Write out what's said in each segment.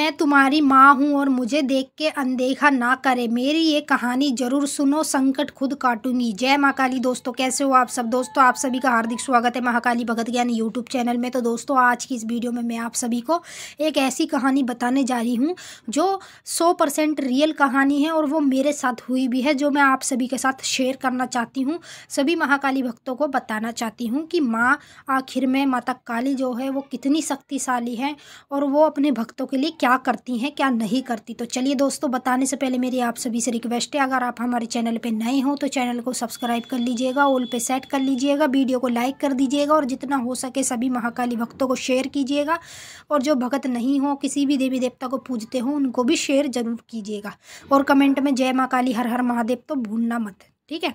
मैं तुम्हारी माँ हूँ और मुझे देख के अनदेखा ना करें मेरी ये कहानी जरूर सुनो संकट खुद काटूंगी जय महाकाली दोस्तों कैसे हो आप सब दोस्तों आप सभी का हार्दिक स्वागत है महाकाली भगत ज्ञान यूट्यूब चैनल में तो दोस्तों आज की इस वीडियो में मैं आप सभी को एक ऐसी कहानी बताने जा रही हूँ जो सौ परसेंट रियल कहानी है और वो मेरे साथ हुई भी है जो मैं आप सभी के साथ शेयर करना चाहती हूँ सभी महाकाली भक्तों को बताना चाहती हूँ कि माँ आखिर में माता काली जो है वो कितनी शक्तिशाली है और वो अपने भक्तों के लिए क्या क्या करती हैं क्या नहीं करती तो चलिए दोस्तों बताने से पहले मेरी आप सभी से रिक्वेस्ट है अगर आप हमारे चैनल पे नए हो तो चैनल को सब्सक्राइब कर लीजिएगा ऑल पे सेट कर लीजिएगा वीडियो को लाइक कर दीजिएगा और जितना हो सके सभी महाकाली भक्तों को शेयर कीजिएगा और जो भगत नहीं हो किसी भी देवी देवता को पूजते हो उनको भी शेयर ज़रूर कीजिएगा और कमेंट में जय माँ काली हर हर महादेव तो भूलना मत ठीक है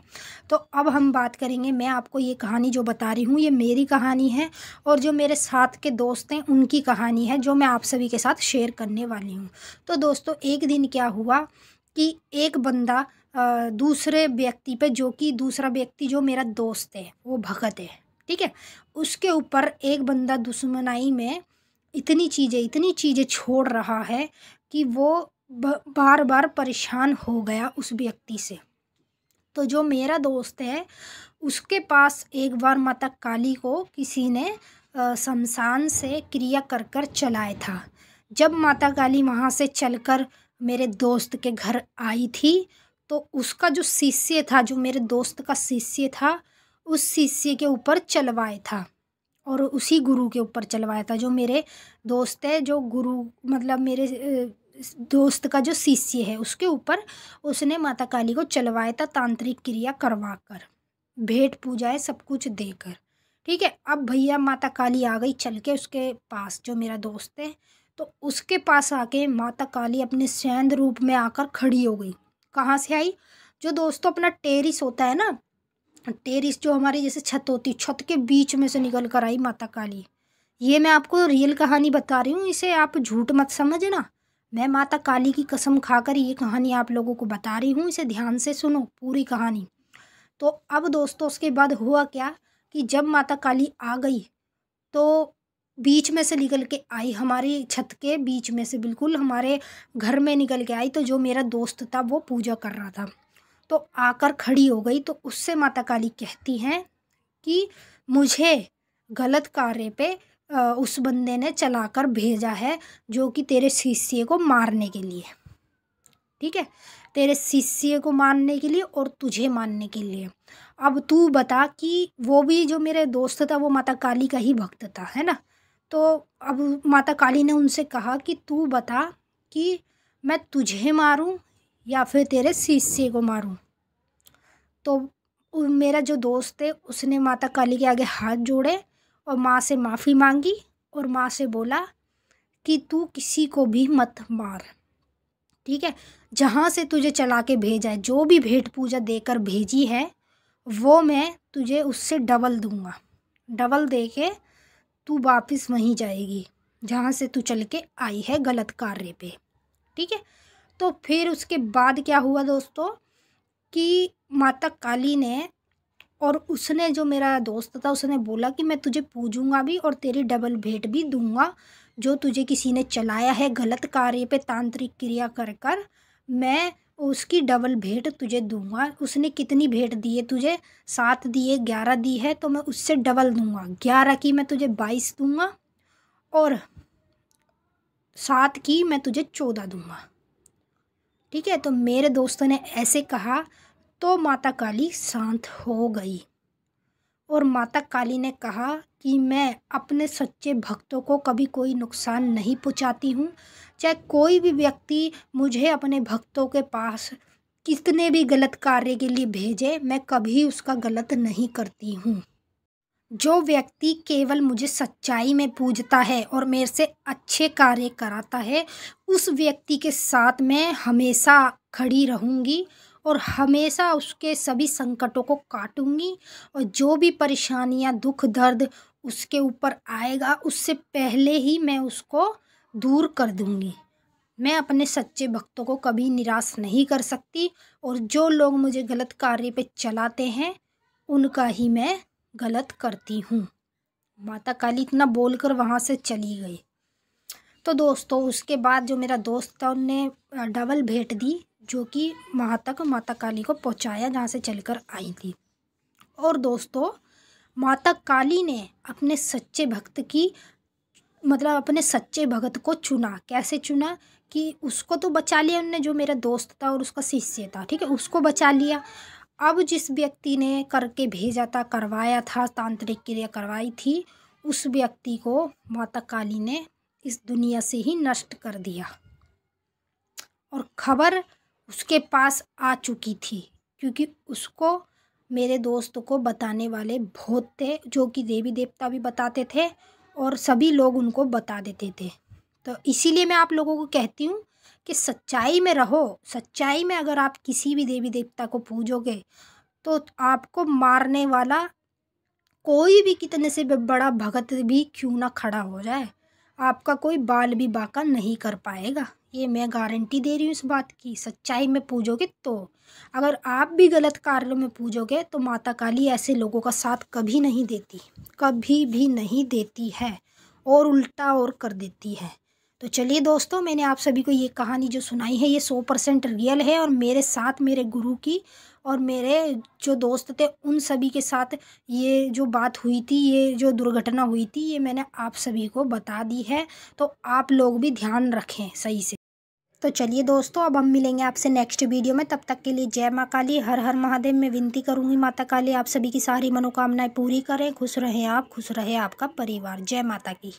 तो अब हम बात करेंगे मैं आपको ये कहानी जो बता रही हूँ ये मेरी कहानी है और जो मेरे साथ के दोस्त हैं उनकी कहानी है जो मैं आप सभी के साथ शेयर करने वाली हूँ तो दोस्तों एक दिन क्या हुआ कि एक बंदा दूसरे व्यक्ति पे जो कि दूसरा व्यक्ति जो मेरा दोस्त है वो भगत है ठीक है उसके ऊपर एक बंदा दुश्मनाई में इतनी चीज़ें इतनी चीज़ें छोड़ रहा है कि वो बार बार परेशान हो गया उस व्यक्ति से तो जो मेरा दोस्त है उसके पास एक बार माता काली को किसी ने शमशान से क्रिया कर कर चलाया था जब माता काली वहाँ से चलकर मेरे दोस्त के घर आई थी तो उसका जो शिष्य था जो मेरे दोस्त का शिष्य था उस शिष्य के ऊपर चलवाया था और उसी गुरु के ऊपर चलवाया था जो मेरे दोस्त है जो गुरु मतलब मेरे दोस्त का जो शिष्य है उसके ऊपर उसने माता काली को चलवाया था तांत्रिक क्रिया करवा कर भेंट पूजाए सब कुछ देकर ठीक है अब भैया माता काली आ गई चल के उसके पास जो मेरा दोस्त है तो उसके पास आके माता काली अपने सैंद रूप में आकर खड़ी हो गई कहाँ से आई जो दोस्तों तो अपना टेरिस होता है ना टेरिस जो हमारी जैसे छत होती छत के बीच में से निकल कर आई माता काली ये मैं आपको रियल कहानी बता रही हूँ इसे आप झूठ मत समझना मैं माता काली की कसम खाकर ये कहानी आप लोगों को बता रही हूँ इसे ध्यान से सुनो पूरी कहानी तो अब दोस्तों उसके बाद हुआ क्या कि जब माता काली आ गई तो बीच में से निकल के आई हमारी छत के बीच में से बिल्कुल हमारे घर में निकल के आई तो जो मेरा दोस्त था वो पूजा कर रहा था तो आकर खड़ी हो गई तो उससे माता काली कहती हैं कि मुझे गलत कार्य पे उस बंदे ने चलाकर भेजा है जो कि तेरे शिष्य को मारने के लिए ठीक है तेरे शिष्य को मारने के लिए और तुझे मारने के लिए अब तू बता कि वो भी जो मेरे दोस्त था वो माता काली का ही भक्त था है ना तो अब माता काली ने उनसे कहा कि तू बता कि मैं तुझे मारूं या फिर तेरे शिष्य को मारूं तो मेरा जो दोस्त है उसने माता काली के आगे हाथ जोड़े और माँ से माफ़ी मांगी और माँ से बोला कि तू किसी को भी मत मार ठीक है जहाँ से तुझे चला के भेजा है जो भी भेंट पूजा देकर भेजी है वो मैं तुझे उससे डबल दूँगा डबल दे के तू वापस वहीं जाएगी जहाँ से तू चल के आई है गलत कार्य पे ठीक है तो फिर उसके बाद क्या हुआ दोस्तों कि माता काली ने और उसने जो मेरा दोस्त था उसने बोला कि मैं तुझे पूजूंगा भी और तेरी डबल भेंट भी दूंगा जो तुझे किसी ने चलाया है गलत कार्य पे तांत्रिक क्रिया कर कर मैं उसकी डबल भेंट तुझे दूंगा उसने कितनी भेंट दी है तुझे सात दिए ग्यारह दी है तो मैं उससे डबल दूंगा ग्यारह की मैं तुझे बाईस दूंगा और सात की मैं तुझे चौदह दूंगा ठीक है तो मेरे दोस्तों ने ऐसे कहा तो माता काली शांत हो गई और माता काली ने कहा कि मैं अपने सच्चे भक्तों को कभी कोई नुकसान नहीं पहुंचाती हूँ चाहे कोई भी व्यक्ति मुझे अपने भक्तों के पास कितने भी गलत कार्य के लिए भेजे मैं कभी उसका गलत नहीं करती हूँ जो व्यक्ति केवल मुझे सच्चाई में पूजता है और मेरे से अच्छे कार्य कराता है उस व्यक्ति के साथ मैं हमेशा खड़ी रहूँगी और हमेशा उसके सभी संकटों को काटूंगी और जो भी परेशानियां दुख दर्द उसके ऊपर आएगा उससे पहले ही मैं उसको दूर कर दूंगी मैं अपने सच्चे भक्तों को कभी निराश नहीं कर सकती और जो लोग मुझे गलत कार्य पे चलाते हैं उनका ही मैं गलत करती हूँ माता काली इतना बोल कर वहाँ से चली गई तो दोस्तों उसके बाद जो मेरा दोस्त था उनने डबल भेंट दी जो कि वहाँ तक माता काली को पहुँचाया जहाँ से चलकर आई थी और दोस्तों माता काली ने अपने सच्चे भक्त की मतलब अपने सच्चे भगत को चुना कैसे चुना कि उसको तो बचा लिया उनने जो मेरा दोस्त था और उसका शिष्य था ठीक है उसको बचा लिया अब जिस व्यक्ति ने करके भेजा था करवाया था तांत्रिक क्रिया करवाई थी उस व्यक्ति को माता काली ने इस दुनिया से ही नष्ट कर दिया और खबर उसके पास आ चुकी थी क्योंकि उसको मेरे दोस्त को बताने वाले बहुत थे जो कि देवी देवता भी बताते थे और सभी लोग उनको बता देते थे तो इसीलिए मैं आप लोगों को कहती हूँ कि सच्चाई में रहो सच्चाई में अगर आप किसी भी देवी देवता को पूजोगे तो आपको मारने वाला कोई भी कितने से बड़ा भगत भी क्यों ना खड़ा हो जाए आपका कोई बाल भी बाका नहीं कर पाएगा ये मैं गारंटी दे रही हूँ इस बात की सच्चाई में पूजोगे तो अगर आप भी गलत कार्यों में पूजोगे तो माता काली ऐसे लोगों का साथ कभी नहीं देती कभी भी नहीं देती है और उल्टा और कर देती है तो चलिए दोस्तों मैंने आप सभी को ये कहानी जो सुनाई है ये सौ परसेंट रियल है और मेरे साथ मेरे गुरु की और मेरे जो दोस्त थे उन सभी के साथ ये जो बात हुई थी ये जो दुर्घटना हुई थी ये मैंने आप सभी को बता दी है तो आप लोग भी ध्यान रखें सही से तो चलिए दोस्तों अब हम मिलेंगे आपसे नेक्स्ट वीडियो में तब तक के लिए जय माँ काली हर हर महादेव मैं विनती करूँगी माता काली आप सभी की सारी मनोकामनाएं पूरी करें खुश रहें आप खुश रहे आपका परिवार जय माता की